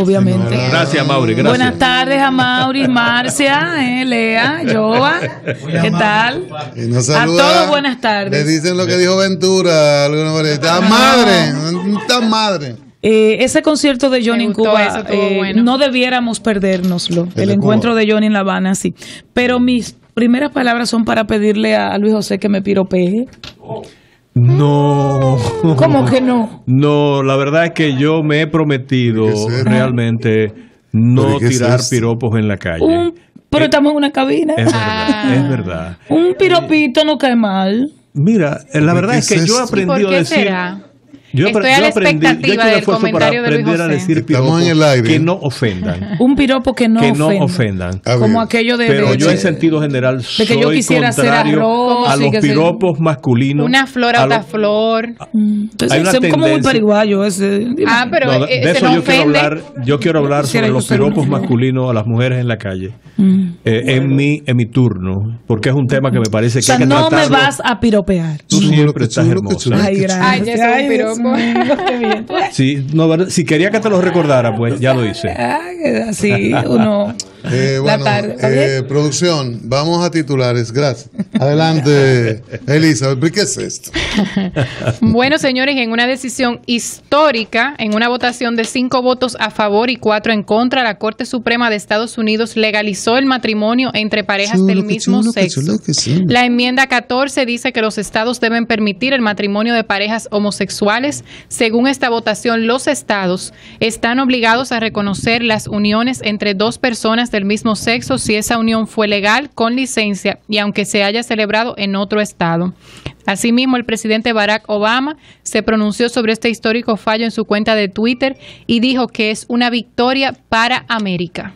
Obviamente. Gracias, Mauri. Buenas tardes a Mauri, Marcia, eh, Lea, Joa, ¿Qué tal? a todos, buenas tardes. Le dicen lo que dijo Ventura, Está ah. madre, está madre. Eh, ese concierto de Johnny en Cuba, eh, no debiéramos perdérnoslo. El, encuentro de Johnny en La Habana, sí. Pero mis primeras palabras son para pedirle a Luis José que me piropeje. No. ¿Cómo que no? No, la verdad es que yo me he prometido realmente no tirar piropos en la calle. pero eh, estamos en una cabina. Es verdad, ah. es verdad. Un piropito no cae mal. Mira, eh, la verdad es, que yo he aprendido a decir. Yo, Estoy yo a la aprendí, expectativa del comentario de Luis José. Estamos en el aire. Que no ofendan. Un piropo que no, que no ofendan. Como aquello de. Pero yo, en sentido general, de soy que yo quisiera hacer arroz. A los piropos masculinos. Una flor a otra flor. Ah, mm, entonces, son como muy paraguayo. Ese, ah, pero. No, eh, de eso no yo, quiero hablar, yo quiero hablar sobre los piropos masculinos a las mujeres en la calle. Mm. Eh, en, mi, turno. Porque es un tema que me parece que. que no me vas a piropear. Tú siempre estás hermosa. Ay, gracias. Ay, yo soy piropo. Sí, no, si quería que te lo recordara, pues ya lo hice. Ah, Así, uno eh, bueno, eh, producción, vamos a titulares, gracias. Adelante, Elizabeth, ¿qué es esto? bueno, señores, en una decisión histórica, en una votación de cinco votos a favor y cuatro en contra, la Corte Suprema de Estados Unidos legalizó el matrimonio entre parejas del mismo sexo. la enmienda 14 dice que los estados deben permitir el matrimonio de parejas homosexuales. Según esta votación, los estados están obligados a reconocer las uniones entre dos personas de mismo sexo si esa unión fue legal, con licencia y aunque se haya celebrado en otro estado. Asimismo, el presidente Barack Obama se pronunció sobre este histórico fallo en su cuenta de Twitter y dijo que es una victoria para América.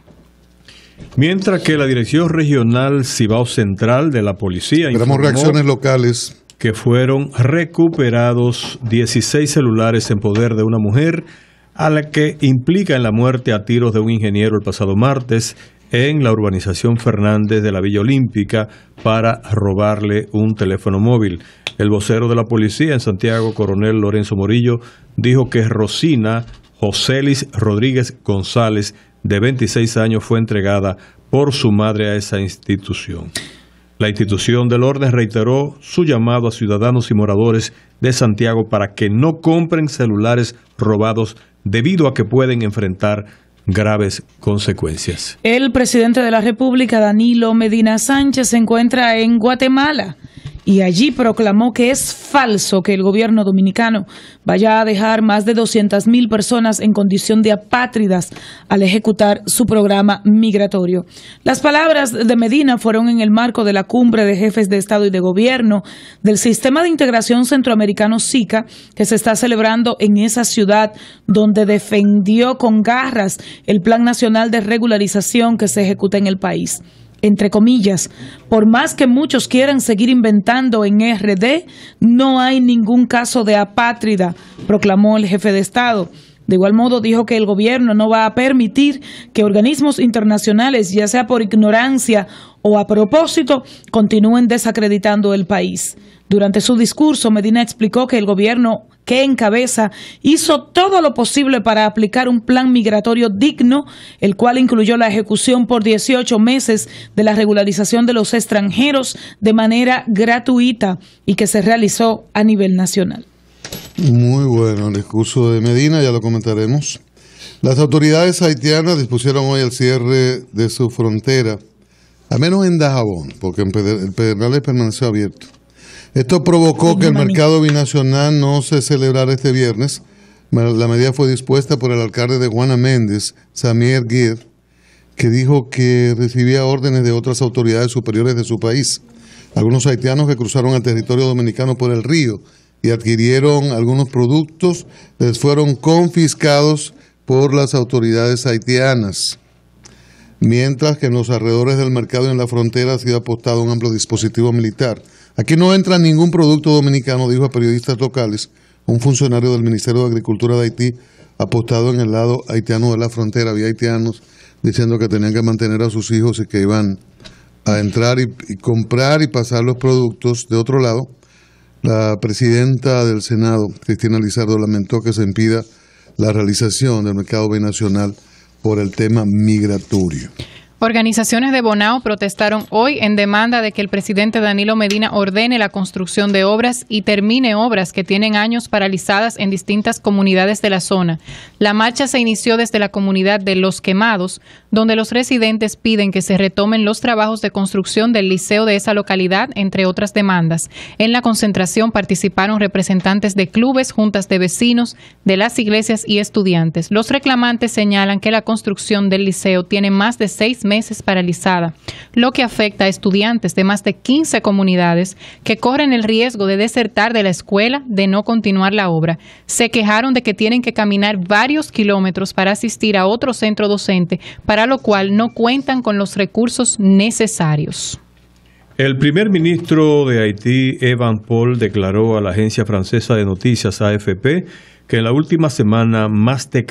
Mientras que la Dirección Regional Cibao Central de la Policía informó reacciones locales que fueron recuperados 16 celulares en poder de una mujer a la que implica en la muerte a tiros de un ingeniero el pasado martes en la urbanización Fernández de la Villa Olímpica para robarle un teléfono móvil. El vocero de la policía en Santiago, coronel Lorenzo Morillo, dijo que Rosina Joselis Rodríguez González, de 26 años, fue entregada por su madre a esa institución. La institución del orden reiteró su llamado a ciudadanos y moradores de Santiago para que no compren celulares robados debido a que pueden enfrentar graves consecuencias. El presidente de la República, Danilo Medina Sánchez, se encuentra en Guatemala y allí proclamó que es falso que el gobierno dominicano vaya a dejar más de mil personas en condición de apátridas al ejecutar su programa migratorio. Las palabras de Medina fueron en el marco de la cumbre de jefes de Estado y de Gobierno del Sistema de Integración Centroamericano SICA que se está celebrando en esa ciudad donde defendió con garras el Plan Nacional de Regularización que se ejecuta en el país entre comillas, por más que muchos quieran seguir inventando en RD, no hay ningún caso de apátrida, proclamó el jefe de Estado. De igual modo, dijo que el gobierno no va a permitir que organismos internacionales, ya sea por ignorancia o a propósito, continúen desacreditando el país. Durante su discurso, Medina explicó que el gobierno que encabeza, hizo todo lo posible para aplicar un plan migratorio digno, el cual incluyó la ejecución por 18 meses de la regularización de los extranjeros de manera gratuita y que se realizó a nivel nacional. Muy bueno, el discurso de Medina, ya lo comentaremos. Las autoridades haitianas dispusieron hoy el cierre de su frontera, a menos en Dajabón, porque el Pedernales permaneció abierto. Esto provocó que el mercado binacional no se celebrara este viernes. La medida fue dispuesta por el alcalde de Juana Méndez, Samir Guir, que dijo que recibía órdenes de otras autoridades superiores de su país. Algunos haitianos que cruzaron al territorio dominicano por el río y adquirieron algunos productos les fueron confiscados por las autoridades haitianas mientras que en los alrededores del mercado y en la frontera ha sido apostado un amplio dispositivo militar Aquí no entra ningún producto dominicano, dijo a periodistas locales un funcionario del Ministerio de Agricultura de Haití apostado en el lado haitiano de la frontera. Había haitianos diciendo que tenían que mantener a sus hijos y que iban a entrar y, comprar y pasar los productos de otro lado. La presidenta del Senado, Cristina Lizardo, lamentó que se impida la realización del mercado binacional por el tema migratorio. Organizaciones de Bonao protestaron hoy en demanda de que el presidente Danilo Medina ordene la construcción de obras y termine obras que tienen años paralizadas en distintas comunidades de la zona. La marcha se inició desde la comunidad de Los Quemados, donde los residentes piden que se retomen los trabajos de construcción del liceo de esa localidad, entre otras demandas. En la concentración participaron representantes de clubes, juntas de vecinos, de las iglesias y estudiantes. Los reclamantes señalan que la construcción del liceo tiene más de seis meses paralizada, lo que afecta a estudiantes de más de 15 comunidades que corren el riesgo de desertar de la escuela de no continuar la obra. Se quejaron de que tienen que caminar varios kilómetros para asistir a otro centro docente, para lo cual no cuentan con los recursos necesarios. El primer ministro de Haití, Evan Paul, declaró a la agencia francesa de noticias AFP que en la última semana más de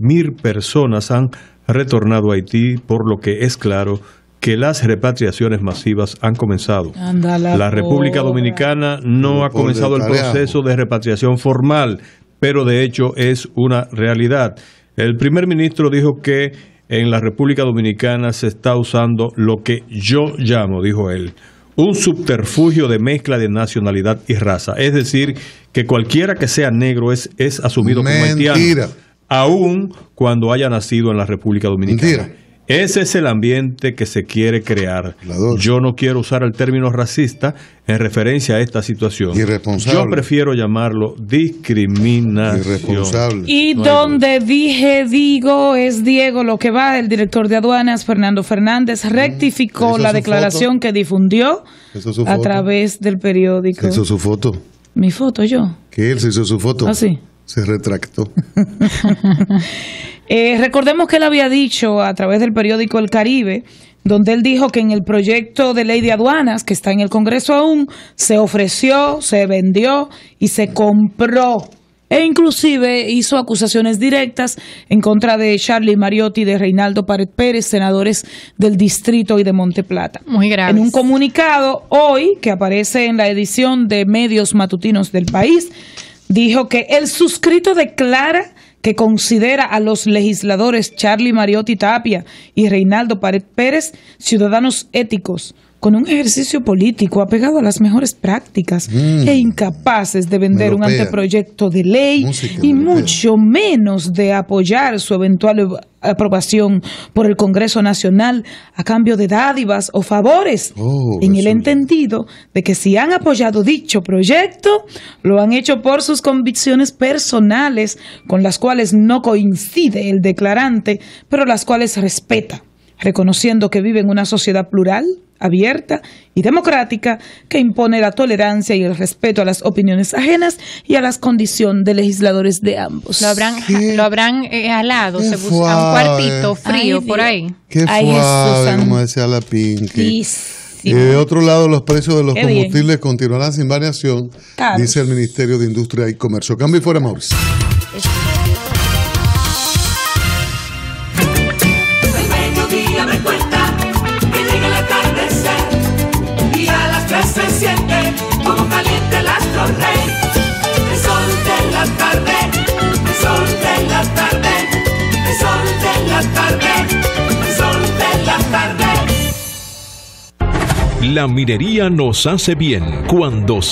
mil personas han retornado a Haití, por lo que es claro que las repatriaciones masivas han comenzado. la República Dominicana no, ha comenzado el proceso de repatriación formal, pero de hecho es una realidad. El primer ministro dijo que en la República Dominicana se está usando lo que yo llamo, dijo él, un subterfugio de mezcla de nacionalidad y raza. Es decir, que cualquiera que sea negro es, es asumido como haitiano Aún cuando haya nacido en la República Dominicana. Mentira. Ese es el ambiente que se quiere crear. Yo no quiero usar el término racista en referencia a esta situación. Irresponsable. Yo prefiero llamarlo discriminación. Irresponsable. Y donde dije digo es Diego lo que va, el director de aduanas Fernando Fernández mm. rectificó la declaración que difundió a través del periódico. ¿Eso hizo su foto? Mi foto yo. Que él se hizo su foto. Así. Ah, sí se retractó. Eh, recordemos que él había dicho a través del periódico El Caribe, donde él dijo que en el proyecto de ley de aduanas, que está en el Congreso aún, se ofreció, se vendió y se compró. E inclusive hizo acusaciones directas en contra de Charlie Mariotti, de Reinaldo Pared Pérez, senadores del distrito y de Monteplata. Muy grave. En un comunicado hoy, que aparece en la edición de medios matutinos del país, dijo que el suscrito declara que considera a los legisladores Charlie Mariotti Tapia y Reinaldo Pared Pérez ciudadanos éticos con un ejercicio político apegado a las mejores prácticas mm. e incapaces de vender un anteproyecto de ley y mucho menos de apoyar su eventual aprobación por el Congreso Nacional a cambio de dádivas o favores, oh, en el entendido de que si han apoyado dicho proyecto, lo han hecho por sus convicciones personales, con las cuales no coincide el declarante, pero las cuales respeta reconociendo que vive en una sociedad plural, abierta y democrática que impone la tolerancia y el respeto a las opiniones ajenas y a las condiciones de legisladores de ambos. Lo habrán, lo habrán eh, alado, se busca un cuartito frío por ahí. Qué Ay, fuave, como decía la Pinky. Y de otro lado, los precios de los combustibles continuarán sin variación, dice el Ministerio de Industria y Comercio. Cambio y fuera, Mauricio. La minería nos hace bien cuando se